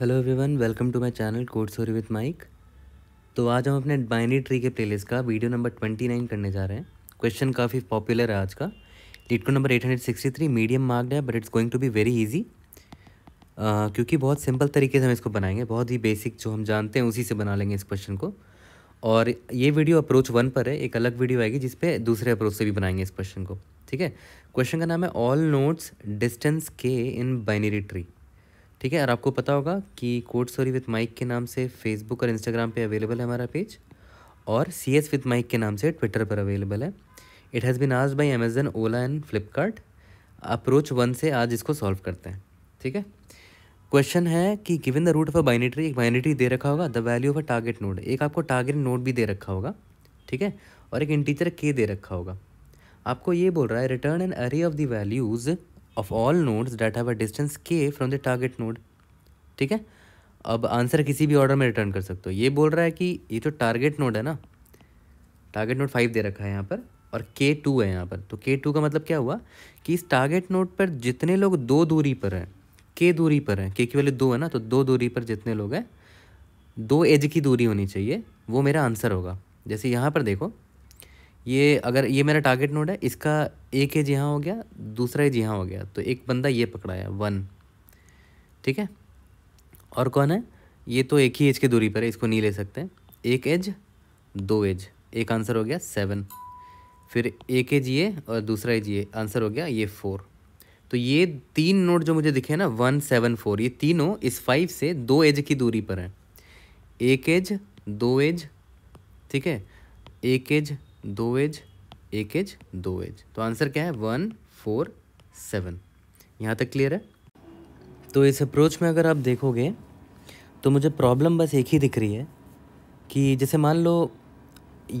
hello everyone welcome to my channel code story with Mike तो आज हम अपने बाइनरी ट्री के प्लेलिस्ट का वीडियो नंबर ट्वेंटी नाइन करने जा रहे हैं क्वेश्चन काफ़ी पॉपुलर है आज का LeetCode number eight hundred sixty three medium मार्ग है but it's going to be very easy क्योंकि बहुत सिंपल तरीके से हम इसको बनाएंगे बहुत ही बेसिक जो हम जानते हैं उसी से बना लेंगे इस क्वेश्चन को और ये वीडियो अप्रोच वन पर है एक अलग वीडियो आएगी जिसपे दूसरे अप्रोच से भी बनाएंगे इस क्वेश्चन को ठीक है क्वेश्चन का नाम है ऑल नोट्स डिस्टेंस के इन बाइनरी ट्री ठीक है और आपको पता होगा कि कोड स्टोरी विथ माइक के नाम से फेसबुक और इंस्टाग्राम पे अवेलेबल है हमारा पेज और सी एस विथ माइक के नाम से ट्विटर पर अवेलेबल है इट हैज़ बिन आज by Amazon Ola and Flipkart approach one से आज इसको सॉल्व करते हैं ठीक है क्वेश्चन है कि given the root of a binary एक बाइनेटरी दे रखा होगा the value of a target node एक आपको टारगेट नोड भी दे रखा होगा ठीक है और एक इंटीजर के दे रखा होगा आपको ये बोल रहा है return an array of the values of all nodes that have a distance K from the target node ठीक है अब आंसर किसी भी ऑर्डर में रिटर्न कर सकते हो ये बोल रहा है कि ये तो टारगेट नोड है ना टारगेट नोड फाइव दे रखा है यहाँ पर और के टू है यहाँ पर तो के टू का मतलब क्या हुआ कि इस टारगेट नोड पर जितने लोग दो दूरी पर हैं के दूरी पर हैं के की वाले दो है ना तो दो दूरी पर जितने लोग हैं दो एज की दूरी होनी चाहिए वो मेरा आंसर होगा जैसे यहाँ पर देखो ये अगर ये मेरा टारगेट नोड है इसका एक एज यहाँ हो गया दूसरा एज यहाँ हो गया तो एक बंदा ये पकड़ा है वन ठीक है और कौन है ये तो एक ही एज की दूरी पर है इसको नहीं ले सकते एक एज दो एज एक आंसर हो गया सेवन फिर एक एज ये और दूसरा एज ये आंसर हो गया ये फोर तो ये तीन नोट जो मुझे दिखे ना वन सेवन फोर ये तीनों इस फाइव से दो एज की दूरी पर हैं एक एज दो एज ठीक है एक एज दो एज एक एज दो एज तो आंसर क्या है वन फोर सेवन यहाँ तक क्लियर है तो इस अप्रोच में अगर आप देखोगे तो मुझे प्रॉब्लम बस एक ही दिख रही है कि जैसे मान लो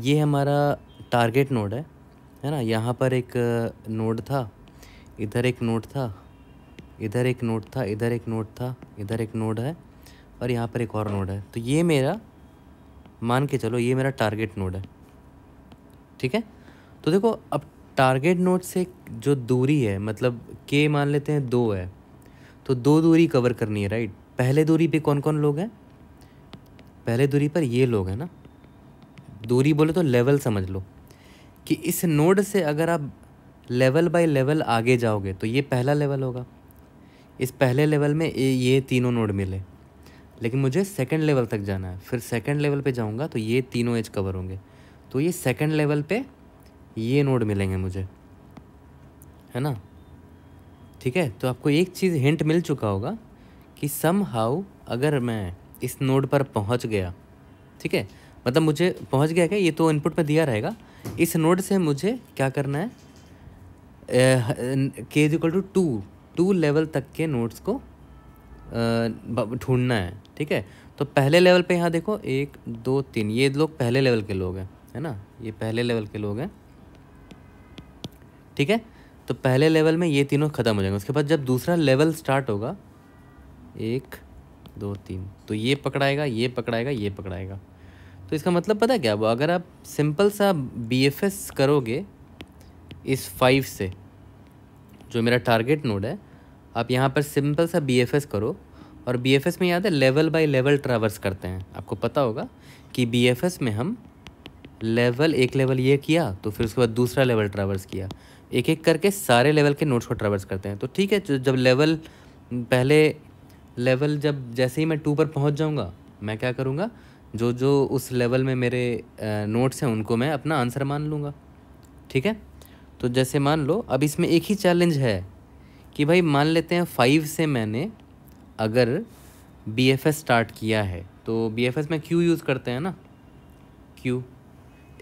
ये हमारा टारगेट नोड है है ना यहाँ पर एक नोड uh, था इधर एक नोड था इधर एक नोड था इधर एक नोड था इधर एक नोड है और यहाँ पर एक और नोड है तो ये मेरा मान के चलो ये मेरा टारगेट नोड है ठीक है तो देखो अब टारगेट नोट से जो दूरी है मतलब के मान लेते हैं दो है तो दो दूरी कवर करनी है राइट पहले दूरी पे कौन कौन लोग हैं पहले दूरी पर ये लोग हैं ना दूरी बोले तो लेवल समझ लो कि इस नोड से अगर आप लेवल बाय लेवल आगे जाओगे तो ये पहला लेवल होगा इस पहले लेवल में ये तीनों नोड मिले लेकिन मुझे सेकंड लेवल तक जाना है फिर सेकंड लेवल पे जाऊंगा तो ये तीनों एज कवर होंगे तो ये सेकंड लेवल पे ये नोड मिलेंगे मुझे है ना ठीक है तो आपको एक चीज़ हिंट मिल चुका होगा कि सम हाउ अगर मैं इस नोड पर पहुंच गया ठीक है मतलब मुझे पहुंच गया क्या ये तो इनपुट में दिया रहेगा इस नोड से मुझे क्या करना है K is equal to two two level तक के नोट्स को ढूंढना है ठीक है तो पहले लेवल पे यहाँ देखो एक दो तीन ये लोग पहले लेवल के लोग हैं है ना ये पहले लेवल के लोग हैं ठीक है तो पहले लेवल में ये तीनों ख़त्म हो जाएंगे उसके बाद जब दूसरा लेवल स्टार्ट होगा एक दो तीन तो ये पकड़ाएगा ये पकड़ाएगा ये पकड़ाएगा तो इसका मतलब पता क्या वो अगर आप सिंपल सा बी एफ एस करोगे इस फाइव से जो मेरा टारगेट नोड है आप यहाँ पर सिंपल सा बी एफ एस करो और बी एफ एस में याद है लेवल बाय लेवल ट्रावर्स करते हैं आपको पता होगा कि बी एफ एस में हम लेवल एक लेवल ये किया तो फिर उसके बाद दूसरा लेवल ट्रावर्स किया एक एक करके सारे लेवल के नोट्स को ट्रावर्स करते हैं तो ठीक है जब लेवल पहले लेवल जब जैसे ही मैं टू पर पहुंच जाऊंगा मैं क्या करूंगा जो जो उस लेवल में मेरे नोट्स हैं उनको मैं अपना आंसर मान लूँगा ठीक है तो जैसे मान लो अब इसमें एक ही चैलेंज है कि भाई मान लेते हैं फाइव से मैंने अगर बी एफ एस स्टार्ट किया है तो बी एफ एस में क्यू यूज़ करते हैं ना क्यू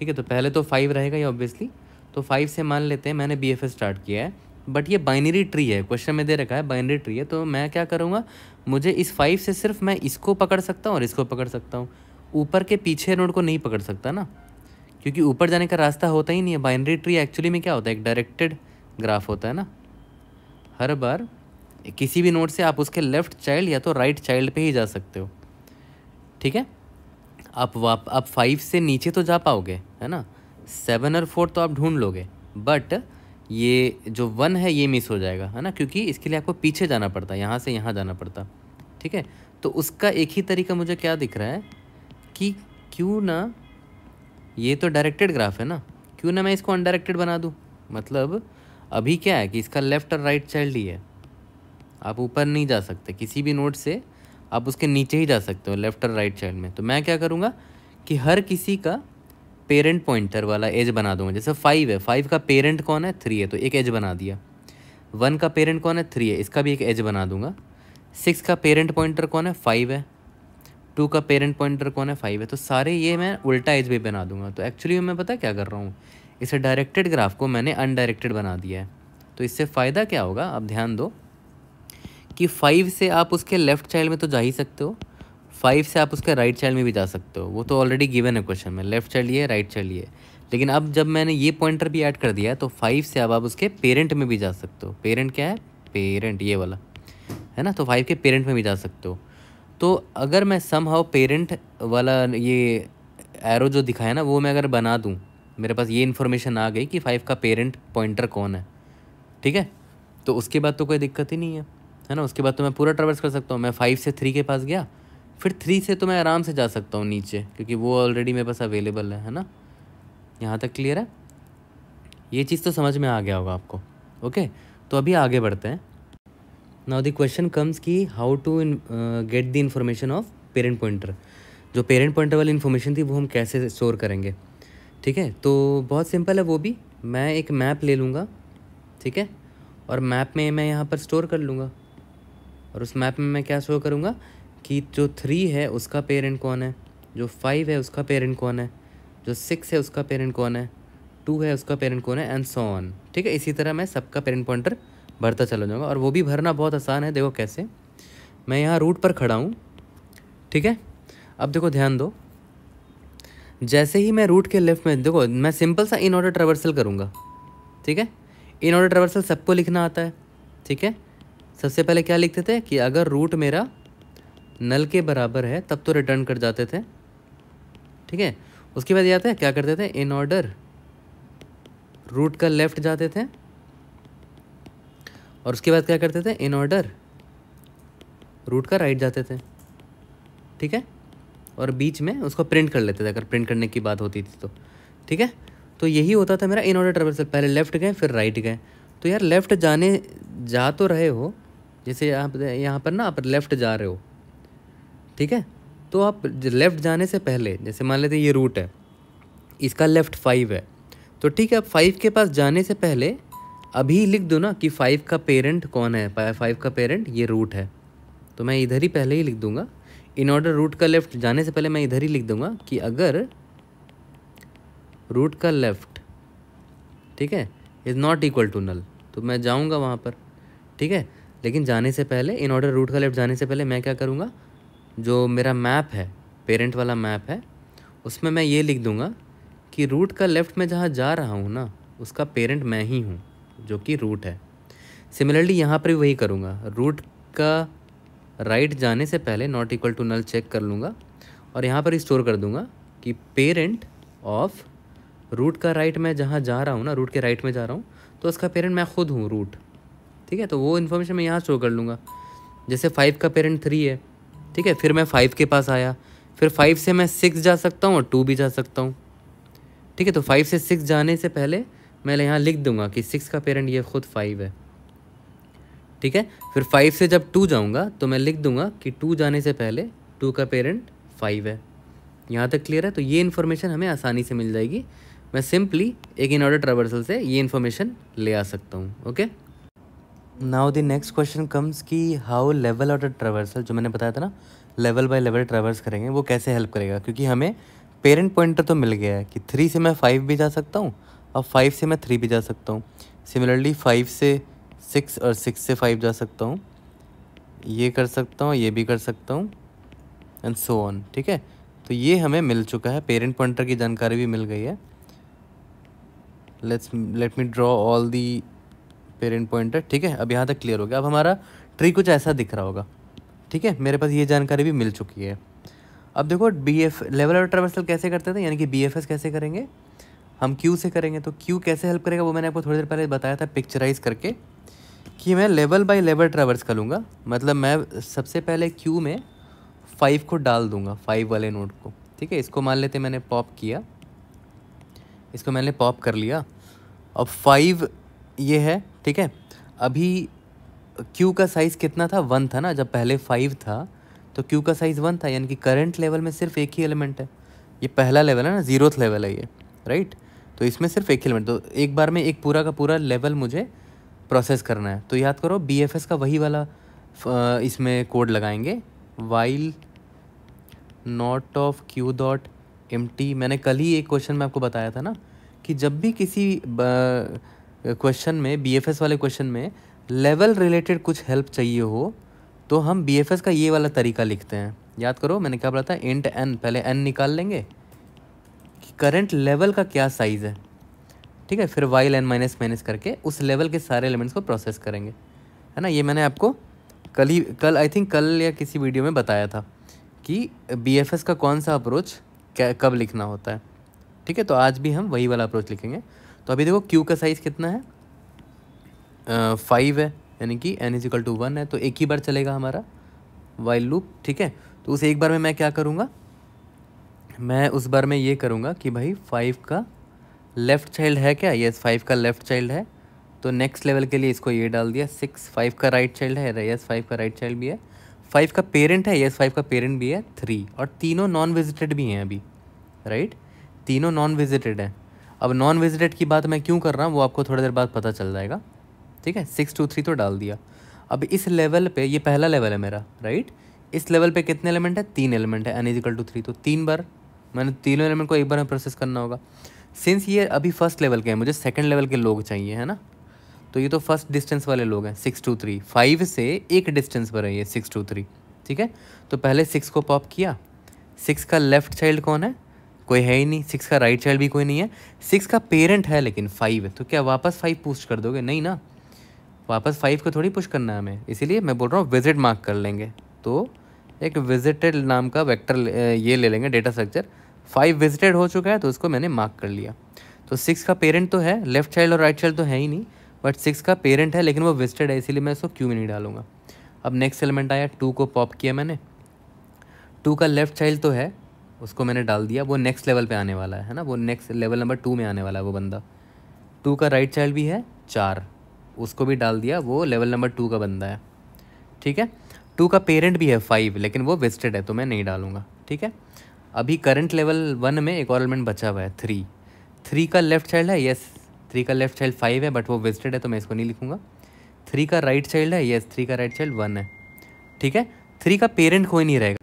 ठीक है तो पहले तो फाइव रहेगा ये ऑब्वियसली तो फाइव से मान लेते हैं मैंने बी स्टार्ट किया है बट ये बाइनरी ट्री है क्वेश्चन में दे रखा है बाइनरी ट्री है तो मैं क्या करूँगा मुझे इस फाइव से सिर्फ मैं इसको पकड़ सकता हूँ और इसको पकड़ सकता हूँ ऊपर के पीछे नोड को नहीं पकड़ सकता ना क्योंकि ऊपर जाने का रास्ता होता ही नहीं है बाइनरी ट्री एक्चुअली में क्या होता है एक डायरेक्टेड ग्राफ होता है ना हर बार किसी भी नोट से आप उसके लेफ़्ट चाइल्ड या तो राइट चाइल्ड पे ही जा सकते हो ठीक है आप वाप आप फाइव से नीचे तो जा पाओगे है ना सेवन और फोर तो आप ढूंढ लोगे बट ये जो वन है ये मिस हो जाएगा है ना क्योंकि इसके लिए आपको पीछे जाना पड़ता यहाँ से यहाँ जाना पड़ता ठीक है तो उसका एक ही तरीका मुझे क्या दिख रहा है कि क्यों ना ये तो डायरेक्टेड ग्राफ है ना क्यों ना मैं इसको अनडायरेक्टेड बना दूँ मतलब अभी क्या है कि इसका लेफ़्ट और राइट चाइल्ड ही है आप ऊपर नहीं जा सकते किसी भी नोट से आप उसके नीचे ही जा सकते हो लेफ़्ट और राइट चाइल्ड में तो मैं क्या करूँगा कि हर किसी का पेरेंट पॉइंटर वाला एज बना दूंगा जैसे फाइव है फाइव का पेरेंट कौन है थ्री है तो एक एज बना दिया वन का पेरेंट कौन है थ्री है इसका भी एक एज बना दूंगा सिक्स का पेरेंट पॉइंटर कौन है फाइव है टू का पेरेंट पॉइंटर कौन है फाइव है तो सारे ये मैं उल्टा एज भी बना दूंगा तो एक्चुअली मैं पता क्या कर रहा हूँ इसे डायरेक्टेड ग्राफ को मैंने अनडायरेक्टेड बना दिया है तो इससे फ़ायदा क्या होगा आप ध्यान दो कि फाइव से आप उसके लेफ़्ट चाइल्ड में तो जा ही सकते हो फाइव से आप उसका राइट चाइल्ड में भी जा सकते हो वो तो ऑलरेडी गिवन है क्वेश्चन में लेफ्ट चाइल्ड ये राइट चाइल्ड ये लेकिन अब जब मैंने ये पॉइंटर भी ऐड कर दिया तो फाइव से अब आप उसके पेरेंट में भी जा सकते हो पेरेंट क्या है पेरेंट ये वाला है ना तो फाइव के पेरेंट में भी जा सकते हो तो अगर मैं सम हाउ पेरेंट वाला ये एरो जो दिखाया ना वो मैं अगर बना दूँ मेरे पास ये इन्फॉर्मेशन आ गई कि फाइव का पेरेंट पॉइंटर कौन है ठीक है तो उसके बाद तो कोई दिक्कत ही नहीं है है ना उसके बाद तो मैं पूरा ट्रेवल्स कर सकता हूँ मैं फाइव से थ्री के पास गया फिर थ्री से तो मैं आराम से जा सकता हूँ नीचे क्योंकि वो ऑलरेडी मेरे पास अवेलेबल है है ना यहाँ तक क्लियर है ये चीज़ तो समझ में आ गया होगा आपको ओके तो अभी आगे बढ़ते हैं नाउ द क्वेश्चन कम्स कि how to get the information of parent pointer जो पेरेंट पॉइंटर वाली इन्फॉर्मेशन थी वो हम कैसे स्टोर करेंगे ठीक है तो बहुत सिंपल है वो भी मैं एक मैप ले लूँगा ठीक है और मैप में मैं यहाँ पर स्टोर कर लूँगा और उस मैप में मैं क्या स्टोर करूँगा कि जो थ्री है उसका पेरेंट कौन है जो फाइव है उसका पेरेंट कौन है जो सिक्स है उसका पेरेंट कौन है टू है उसका पेरेंट कौन है एंड सो ऑन ठीक है इसी तरह मैं सबका पेरेंट पॉइंटर भरता चला जाऊँगा और वो भी भरना बहुत आसान है देखो कैसे मैं यहाँ रूट पर खड़ा हूँ ठीक है अब देखो ध्यान दो जैसे ही मैं रूट के लेफ्ट में देखो मैं सिंपल सा इन ऑर्डर ट्रेवर्सल करूँगा ठीक है इन ऑर्डर ट्रेवर्सल सबको लिखना आता है ठीक है सबसे पहले क्या लिखते थे कि अगर रूट मेरा नल के बराबर है तब तो रिटर्न कर जाते थे ठीक है उसके बाद जाते है क्या करते थे इन ऑर्डर रूट का लेफ्ट जाते थे और उसके बाद क्या करते थे इन ऑर्डर रूट का राइट जाते थे ठीक है और बीच में उसको प्रिंट कर लेते थे अगर प्रिंट करने की बात होती थी तो ठीक है तो यही होता था मेरा इन ऑर्डर से पहले लेफ्ट गए फिर राइट गए तो यार लेफ़्ट जाने जा तो रहे हो जैसे आप यहाँ पर ना आप लेफ़्ट जा रहे हो ठीक है तो आप लेफ़्ट जाने से पहले जैसे मान लेते ये रूट है इसका लेफ़्ट फाइव है तो ठीक है आप फाइव के पास जाने से पहले अभी लिख दो ना कि फाइव का पेरेंट कौन है फाइव का पेरेंट ये रूट है तो मैं इधर ही पहले ही लिख दूंगा इन ऑर्डर रूट का लेफ़्ट जाने से पहले मैं इधर ही लिख दूंगा कि अगर रूट का लेफ़्ट ठीक है is not equal to null तो मैं जाऊँगा वहाँ पर ठीक है लेकिन जाने से पहले इन ऑर्डर रूट का लेफ़्ट जाने से पहले मैं क्या करूँगा जो मेरा मैप है पेरेंट वाला मैप है उसमें मैं ये लिख दूँगा कि रूट का लेफ़्ट में जहाँ जा रहा हूँ ना उसका पेरेंट मैं ही हूँ जो कि रूट है सिमिलरली यहाँ पर भी वही करूँगा रूट का राइट जाने से पहले not equal to null check कर लूँगा और यहाँ पर स्टोर कर दूँगा कि पेरेंट ऑफ रूट का राइट मैं जहाँ जा रहा हूँ ना रूट के राइट में जा रहा हूँ तो उसका पेरेंट मैं खुद हूँ रूट ठीक है तो वो इन्फॉर्मेशन मैं यहाँ स्टोर कर लूँगा जैसे फाइव का पेरेंट थ्री है ठीक है फिर मैं फाइव के पास आया फिर फाइव से मैं सिक्स जा सकता हूँ और टू भी जा सकता हूँ ठीक है तो फाइव से सिक्स जाने से पहले मैं यहाँ लिख दूंगा कि सिक्स का पेरेंट ये खुद फाइव है ठीक है फिर फाइव से जब टू जाऊँगा तो मैं लिख दूंगा कि टू जाने से पहले टू का पेरेंट फाइव है यहाँ तक क्लियर है तो ये इन्फॉर्मेशन हमें आसानी से मिल जाएगी मैं सिंपली एक इन ऑर्डर ट्रेवर्सल से ये इन्फॉर्मेशन ले आ सकता हूँ okay now the next question comes कि हाउ लेवल और ट्रेवर्सल जो मैंने बताया था ना लेवल बाय लेवल ट्रेवर्स करेंगे वो कैसे हेल्प करेगा क्योंकि हमें पेरेंट पॉइंटर तो मिल गया है कि थ्री से मैं फाइव भी जा सकता हूँ और फाइव से मैं थ्री भी जा सकता हूँ सिमिलरली फाइव से सिक्स और सिक्स से फाइव जा सकता हूँ ये कर सकता हूँ ये भी कर सकता हूँ एंड सो ऑन ठीक है तो ये हमें मिल चुका है पेरेंट पॉइंटर की जानकारी भी मिल गई है let's let me draw all the parent pointer ठीक है अब यहाँ तक क्लियर हो गया अब हमारा ट्री कुछ ऐसा दिख रहा होगा ठीक है मेरे पास ये जानकारी भी मिल चुकी है अब देखो B F level of traversal कैसे करते थे यानी कि बी एफ एस कैसे करेंगे हम क्यू से करेंगे तो क्यू कैसे हेल्प करेगा वो मैंने आपको थोड़ी देर पहले बताया था पिक्चराइज करके कि मैं लेवल बाई लेवल ट्रेवर्स कर लूँगा मतलब मैं सबसे पहले क्यू में फाइव को डाल दूँगा फाइव वाले नोट को ठीक है इसको मान लेते मैंने पॉप किया इसको मैंने पॉप कर लिया अब फाइव ये है ठीक है अभी क्यू का साइज़ कितना था वन था ना जब पहले फाइव था तो क्यू का साइज़ वन था यानी कि करंट लेवल में सिर्फ एक ही एलिमेंट है ये पहला लेवल है ना जीरोथ लेवल है ये राइट तो इसमें सिर्फ एक एलिमेंट तो एक बार में एक पूरा का पूरा लेवल मुझे प्रोसेस करना है तो याद करो बी का वही वाला इसमें कोड लगाएंगे while not of Q dot M मैंने कल ही एक क्वेश्चन में आपको बताया था ना कि जब भी किसी क्वेश्चन में बीएफएस वाले क्वेश्चन में लेवल रिलेटेड कुछ हेल्प चाहिए हो तो हम बीएफएस का ये वाला तरीका लिखते हैं याद करो मैंने क्या बोला था इंट एन पहले एन निकाल लेंगे कि करंट लेवल का क्या साइज़ है ठीक है फिर वाई एन माइनस माइनस करके उस लेवल के सारे एलिमेंट्स को प्रोसेस करेंगे है ना ये मैंने आपको कल ही कल आई थिंक कल या किसी वीडियो में बताया था कि बी का कौन सा अप्रोच कब लिखना होता है ठीक है तो आज भी हम वही वाला अप्रोच लिखेंगे तो अभी देखो क्यू का साइज़ कितना है फाइव है यानी कि N is equal to one है तो एक ही बार चलेगा हमारा वाइल लूप ठीक है तो उस एक बार में मैं क्या करूँगा मैं उस बार में ये करूँगा कि भाई फाइव का लेफ़्ट चाइल्ड है क्या यस फाइव का लेफ़्ट चाइल्ड है तो नेक्स्ट लेवल के लिए इसको ये डाल दिया सिक्स फाइव का राइट चाइल्ड है यस फाइव का राइट चाइल्ड भी है फाइव का पेरेंट है यस फाइव का पेरेंट भी है थ्री और तीनों नॉन विजिटेड भी हैं अभी राइट तीनों नॉन विजिटेड हैं अब नॉन विजिटेड की बात मैं क्यों कर रहा हूँ वो आपको थोड़ी देर बाद पता चल जाएगा ठीक है सिक्स टू थ्री तो डाल दिया अब इस लेवल पे ये पहला लेवल है मेरा राइट इस लेवल पे कितने एलिमेंट है तीन एलिमेंट है एन इजिकल टू थ्री तो तीन बार मैंने तीनों एलिमेंट को एक बार में प्रोसेस करना होगा सिंस ये अभी फर्स्ट लेवल के हैं मुझे सेकेंड लेवल के लोग चाहिए है ना तो ये तो फर्स्ट डिस्टेंस वाले लोग हैं सिक्स टू थ्री फाइव से एक डिस्टेंस पर है ये सिक्स टू थ्री ठीक है तो पहले सिक्स को पॉप किया सिक्स का लेफ्ट चाइल्ड कौन है कोई है ही नहीं सिक्स का राइट चाइल्ड भी कोई नहीं है सिक्स का पेरेंट है लेकिन फाइव तो क्या वापस फाइव पुश कर दोगे नहीं ना वापस फाइव को थोड़ी पुश करना है हमें इसीलिए मैं बोल रहा हूँ विजिट मार्क कर लेंगे तो एक विजिटेड नाम का वेक्टर ये ले लेंगे डेटा स्ट्रक्चर फाइव विजिटेड हो चुका है तो उसको मैंने मार्क कर लिया तो सिक्स का पेरेंट तो है लेफ्ट चाइल्ड और राइट चाइल्ड तो है ही नहीं बट सिक्स का पेरेंट है लेकिन वो विजिटेड है इसीलिए मैं उसको क्यों में नहीं डालूंगा अब नेक्स्ट एलिमेंट आया टू को पॉप किया मैंने टू का लेफ्ट चाइल्ड तो है उसको मैंने डाल दिया वो नेक्स्ट लेवल पे आने वाला है है ना वो नेक्स्ट लेवल नंबर टू में आने वाला है वो बंदा टू का राइट चाइल्ड भी है चार उसको भी डाल दिया वो लेवल नंबर टू का बंदा है ठीक है टू का पेरेंट भी है फाइव लेकिन वो वेस्टेड है तो मैं नहीं डालूंगा ठीक है अभी करंट लेवल वन में एक और एलिमेंट बचा हुआ है थ्री थ्री का लेफ्ट चाइल्ड है येस थ्री का लेफ्ट चाइल्ड फाइव है बट वो वेस्टेड है तो मैं इसको नहीं लिखूँगा थ्री का राइट चाइल्ड है येस थ्री का राइट चाइल्ड वन है ठीक है थ्री का पेरेंट कोई नहीं रहेगा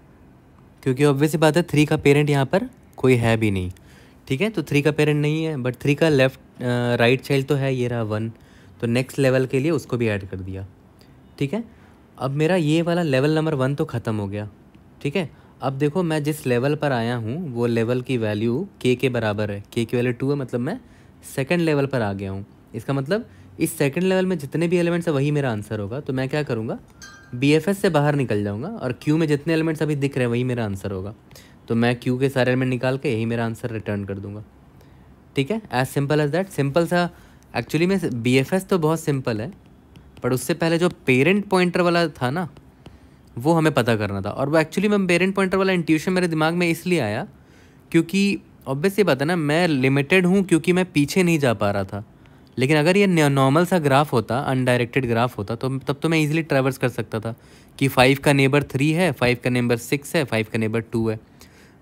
क्योंकि ऑब्वियस बात है थ्री का पेरेंट यहाँ पर कोई है भी नहीं ठीक है तो थ्री का पेरेंट नहीं है बट थ्री का लेफ्ट राइट चाइल्ड तो है ये रहा वन तो नेक्स्ट लेवल के लिए उसको भी ऐड कर दिया ठीक है अब मेरा ये वाला लेवल नंबर वन तो ख़त्म हो गया ठीक है अब देखो मैं जिस लेवल पर आया हूँ वो लेवल की वैल्यू के के बराबर है के की वैल्यू टू है मतलब मैं सेकेंड लेवल पर आ गया हूँ इसका मतलब इस सेकेंड लेवल में जितने भी एलिमेंट्स हैं वही मेरा आंसर होगा तो मैं क्या करूँगा बी से बाहर निकल जाऊँगा और क्यू में जितने एलिमेंट्स अभी दिख रहे हैं वही मेरा आंसर होगा तो मैं क्यू के सारे एलिमेंट निकाल के यही मेरा आंसर रिटर्न कर दूंगा ठीक है as simple as that simple सा एक्चुअली में बी तो बहुत सिंपल है पर उससे पहले जो पेरेंट पॉइंटर वाला था ना वो हमें पता करना था और वो एक्चुअली मैं पेरेंट पॉइंटर वाला इंट्यूशन मेरे दिमाग में इसलिए आया क्योंकि ऑब्वियसली बात है ना मैं लिमिटेड हूँ क्योंकि मैं पीछे नहीं जा पा रहा था लेकिन अगर ये नॉर्मल सा ग्राफ होता अनडायरेक्टेड ग्राफ होता तो तब तो मैं इजीली ट्रैवर्स कर सकता था कि फाइव का नेबर थ्री है फाइव का नेबर सिक्स है फाइव का नेबर टू है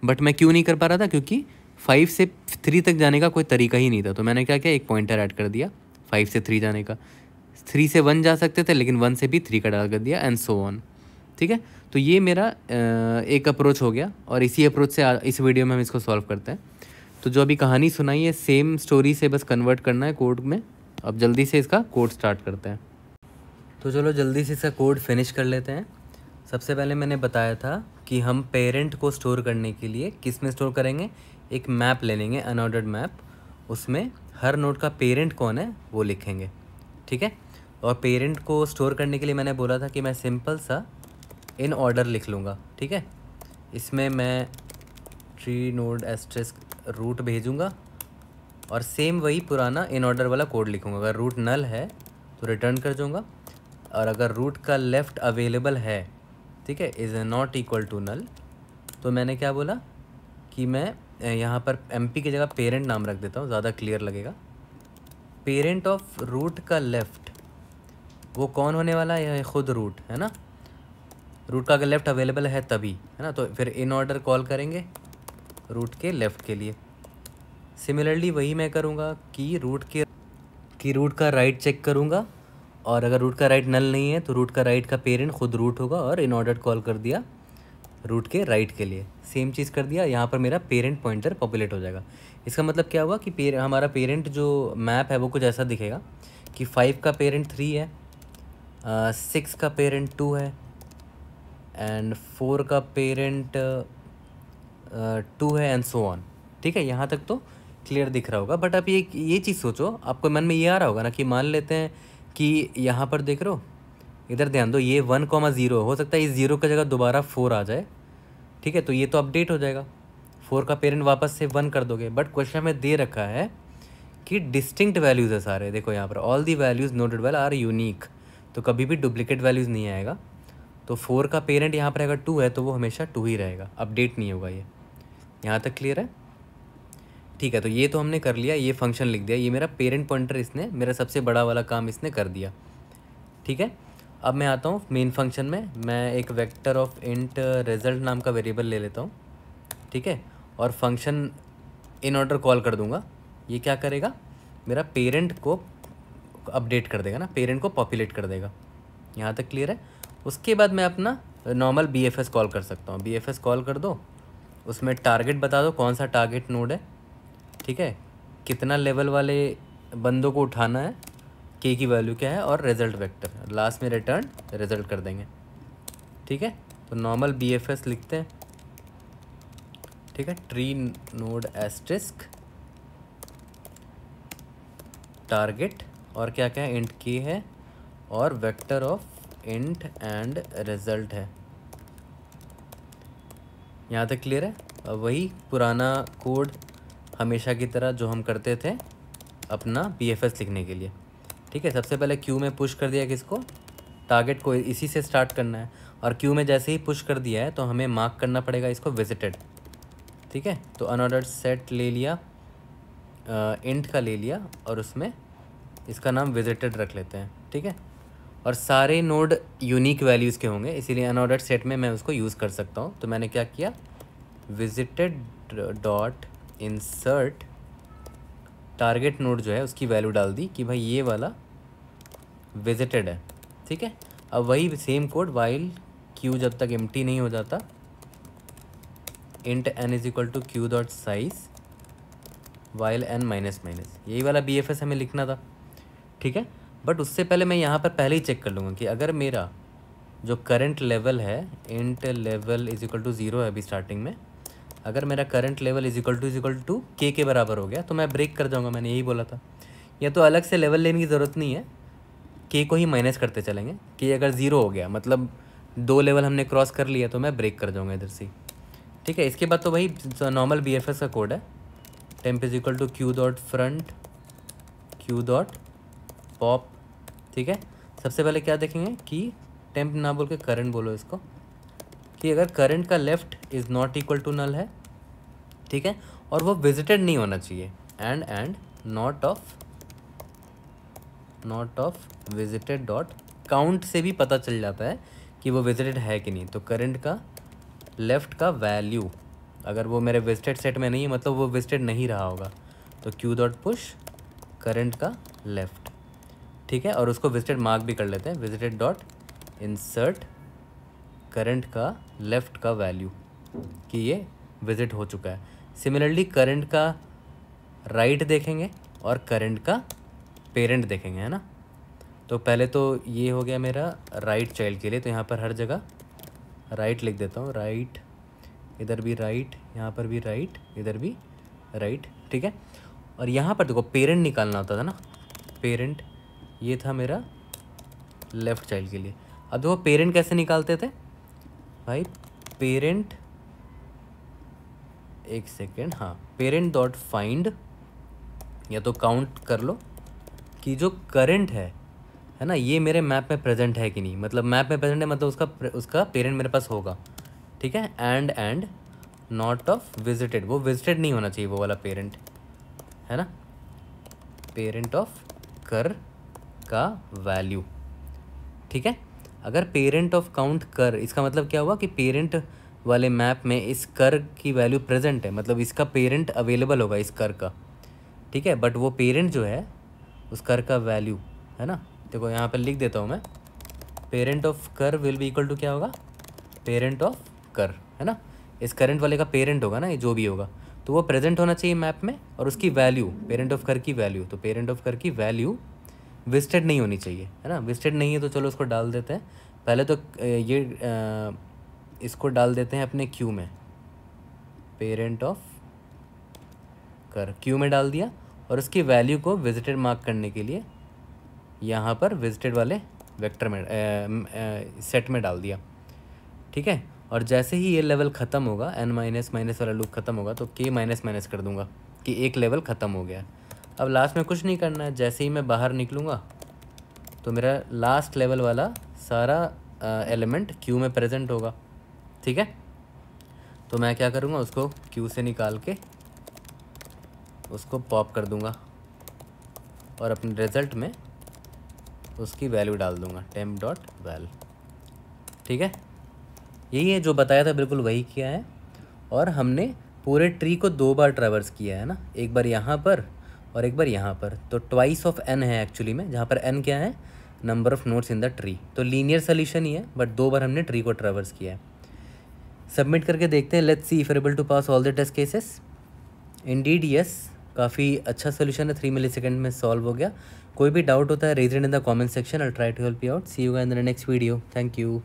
बट मैं क्यों नहीं कर पा रहा था क्योंकि फाइव से थ्री तक जाने का कोई तरीका ही नहीं था तो मैंने क्या किया एक पॉइंटर ऐड कर दिया फाइव से थ्री जाने का थ्री से वन जा सकते थे लेकिन वन से भी थ्री का डाल कर दिया एंड सो ऑन ठीक है तो ये मेरा एक अप्रोच हो गया और इसी अप्रोच से इस वीडियो में हम इसको सॉल्व करते हैं तो जो अभी कहानी सुनाई है सेम स्टोरी से बस कन्वर्ट करना है कोड में अब जल्दी से इसका कोड स्टार्ट करते हैं तो चलो जल्दी से इसका कोड फिनिश कर लेते हैं सबसे पहले मैंने बताया था कि हम पेरेंट को स्टोर करने के लिए किस में स्टोर करेंगे एक मैप ले लेंगे अनऑर्डर्ड मैप उसमें हर नोट का पेरेंट कौन है वो लिखेंगे ठीक है और पेरेंट को स्टोर करने के लिए मैंने बोला था कि मैं सिंपल सा इन ऑर्डर लिख लूँगा ठीक है इसमें मैं ट्री नोड एस्ट्रिस्क रूट भेजूँगा और सेम वही पुराना इन ऑर्डर वाला कोड लिखूँगा अगर रूट नल है तो रिटर्न कर दूँगा और अगर रूट का लेफ़्ट अवेलेबल है ठीक है is not equal to null तो मैंने क्या बोला कि मैं यहाँ पर एम पी की जगह पेरेंट नाम रख देता हूँ ज़्यादा क्लियर लगेगा पेरेंट ऑफ रूट का लेफ़्ट वो कौन होने वाला है ख़ुद रूट है ना रूट का अगर लेफ़्ट अवेलेबल है तभी है ना तो फिर इन ऑर्डर कॉल करेंगे रूट के लेफ़्ट के लिए सिमिलरली वही मैं करूँगा कि रूट के कि रूट का राइट चेक करूँगा और अगर रूट का राइट नल नहीं है तो रूट का राइट का पेरेंट खुद रूट होगा और इन ऑर्डर कॉल कर दिया रूट के राइट के लिए सेम चीज़ कर दिया यहाँ पर मेरा पेरेंट पॉइंटर पॉपुलेट हो जाएगा इसका मतलब क्या हुआ कि पेर हमारा पेरेंट जो मैप है वो कुछ ऐसा दिखेगा कि फाइव का पेरेंट थ्री है सिक्स का पेरेंट टू है एंड फोर का पेरेंट टू है एंड सो ऑन ठीक है यहाँ तक तो क्लियर दिख रहा होगा बट आप ये ये चीज़ सोचो आपको मन में ये आ रहा होगा ना कि मान लेते हैं कि यहाँ पर देख रहो इधर ध्यान दो ये वन कॉमा ज़ीरो हो सकता है इस ज़ीरो का जगह दोबारा फोर आ जाए ठीक है तो ये तो अपडेट हो जाएगा फोर का पेरेंट वापस से वन कर दोगे बट क्वेश्चन में दे रखा है कि डिस्टिंक्ट वैल्यूज़ है सारे देखो यहाँ पर all the values noted well are unique तो कभी भी डुप्लीकेट वैल्यूज़ नहीं आएगा तो फोर का पेरेंट यहाँ पर अगर टू है तो वो हमेशा टू ही रहेगा अपडेट नहीं होगा ये यहाँ तक क्लियर है ठीक है तो ये तो हमने कर लिया ये फंक्शन लिख दिया ये मेरा पेरेंट पॉइंटर इसने मेरा सबसे बड़ा वाला काम इसने कर दिया ठीक है अब मैं आता हूँ मेन फंक्शन में मैं एक वेक्टर ऑफ इंट रिजल्ट नाम का वेरिएबल ले लेता हूँ ठीक है और फंक्शन इन ऑर्डर कॉल कर दूँगा ये क्या करेगा मेरा पेरेंट को अपडेट कर देगा ना पेरेंट को पॉपुलेट कर देगा यहाँ तक क्लियर है उसके बाद मैं अपना नॉर्मल बी कॉल कर सकता हूँ बी कॉल कर दो उसमें टारगेट बता दो कौन सा टारगेट नोड है ठीक है कितना लेवल वाले बंदों को उठाना है के की वैल्यू क्या है और रिजल्ट वेक्टर लास्ट में रिटर्न रिजल्ट कर देंगे ठीक है तो नॉर्मल बी एफ एस लिखते हैं ठीक है ट्री नोड एस्ट्रिस्क टारगेट और क्या क्या है इंट की है और vector of int and result है यहाँ तक क्लियर है वही पुराना कोड हमेशा की तरह जो हम करते थे अपना बी लिखने के लिए ठीक है सबसे पहले क्यू में पुश कर दिया किसको टारगेट को इसी से स्टार्ट करना है और क्यू में जैसे ही पुश कर दिया है तो हमें मार्क करना पड़ेगा इसको विजिटेड ठीक है तो अनऑर्डर सेट ले लिया इंट का ले लिया और उसमें इसका नाम विजिटेड रख लेते हैं ठीक है और सारे नोड यूनिक वैल्यूज़ के होंगे इसीलिए अनऑर्डर्ड सेट में मैं उसको यूज़ कर सकता हूँ तो मैंने क्या किया visited dot insert target node जो है उसकी वैल्यू डाल दी कि भाई ये वाला विजिटेड है ठीक है अब वही सेम कोड वाइल क्यू जब तक एम नहीं हो जाता int N is equal to Q dot size while N minus minus यही वाला बी एफ एस हमें लिखना था ठीक है बट उससे पहले मैं यहाँ पर पहले ही चेक कर लूँगा कि अगर मेरा जो करंट लेवल है int level is equal to zero है अभी स्टार्टिंग में अगर मेरा current level is equal to is equal to K के बराबर हो गया तो मैं ब्रेक कर जाऊँगा मैंने यही बोला था या तो अलग से लेवल लेने की ज़रूरत नहीं है के को ही माइनस करते चलेंगे के अगर ज़ीरो हो गया मतलब दो लेवल हमने क्रॉस कर लिया तो मैं ब्रेक कर जाऊँगा इधर से ठीक है इसके बाद तो वही नॉर्मल बी एफ एस का कोड है temp is equal to Q dot front Q dot pop ठीक है सबसे पहले क्या देखेंगे कि टेम्प ना बोल के करंट बोलो इसको कि अगर करंट का left is not equal to null है ठीक है और वो विजिटेड नहीं होना चाहिए and and not of not of visited dot count से भी पता चल जाता है कि वो विजिटेड है कि नहीं तो करंट का लेफ़्ट का वैल्यू अगर वो मेरे विजिटेड सेट में नहीं है मतलब वो विजिटेड नहीं रहा होगा तो क्यू डॉट पुश करंट का लेफ़्ट ठीक है और उसको विजिटेड मार्क भी कर लेते हैं विजिटेड डॉट इंसर्ट करंट का लेफ़्ट का वैल्यू कि ये विजिट हो चुका है सिमिलरली करंट का राइट right देखेंगे और करंट का पेरेंट देखेंगे है ना तो पहले तो ये हो गया मेरा राइट right चाइल्ड के लिए तो यहाँ पर हर जगह राइट right लिख देता हूँ राइट इधर भी राइट यहाँ पर भी राइट इधर भी राइट ठीक है और यहाँ पर देखो पेरेंट निकालना होता था ना पेरेंट ये था मेरा लेफ़्ट चाइल्ड के लिए अब देखो पेरेंट कैसे निकालते थे भाई पेरेंट एक सेकेंड हाँ पेरेंट डॉट फाइंड या तो काउंट कर लो कि जो करंट है है ना ये मेरे मैप में प्रेजेंट है कि नहीं मतलब मैप में प्रेजेंट है मतलब उसका उसका पेरेंट मेरे पास होगा ठीक है and and not of visited वो विजिटेड नहीं होना चाहिए वो वाला पेरेंट है ना पेरेंट ऑफ कर का वैल्यू ठीक है अगर पेरेंट ऑफ काउंट कर इसका मतलब क्या हुआ कि पेरेंट वाले मैप में इस कर की वैल्यू प्रेजेंट है मतलब इसका पेरेंट अवेलेबल होगा इस कर का ठीक है बट वो पेरेंट जो है उस कर का वैल्यू है ना देखो यहाँ पर लिख देता हूँ मैं पेरेंट ऑफ कर विल भी इक्वल टू क्या होगा पेरेंट ऑफ कर है ना इस करंट वाले का पेरेंट होगा ना ये जो भी होगा तो वो प्रेजेंट होना चाहिए मैप में और उसकी वैल्यू पेरेंट ऑफ कर की वैल्यू तो पेरेंट ऑफ कर की वैल्यू वेस्टेड नहीं होनी चाहिए है ना वेस्टेड नहीं है तो चलो उसको डाल देते हैं पहले तो ये इसको डाल देते हैं अपने क्यू में पेरेंट ऑफ कर क्यू में डाल दिया और उसकी वैल्यू को विजिटेड मार्क करने के लिए यहाँ पर विजिटेड वाले वेक्टर में सेट में डाल दिया ठीक है और जैसे ही ये लेवल ख़त्म होगा एन माइनस माइनस वाला लूप ख़त्म होगा तो के माइनस माइनस कर दूंगा कि एक लेवल ख़त्म हो गया अब लास्ट में कुछ नहीं करना है जैसे ही मैं बाहर निकलूँगा तो मेरा लास्ट लेवल वाला सारा एलिमेंट क्यू में प्रेजेंट होगा ठीक है तो मैं क्या करूँगा उसको क्यू से निकाल के उसको पॉप कर दूँगा और अपने रिज़ल्ट में उसकी वैल्यू डाल दूँगा टेम डॉट वैल ठीक है यही है जो बताया था बिल्कुल वही किया है और हमने पूरे ट्री को दो बार ट्रैवर्स किया है ना एक बार यहाँ पर और एक बार यहाँ पर तो ट्वाइस ऑफ एन है एक्चुअली में जहाँ पर एन क्या है number of nodes in the tree तो लीनियर सोल्यूशन ही है बट दो बार हमने ट्री को ट्रेवर्स किया है सबमिट करके देखते हैं let's see if able to pass all the test cases indeed yes काफ़ी अच्छा सोल्यूशन है थ्री मिली सेकेंड में सॉल्व हो गया कोई भी डाउट होता है reason in the comment section I try to help you out see you in the next video thank you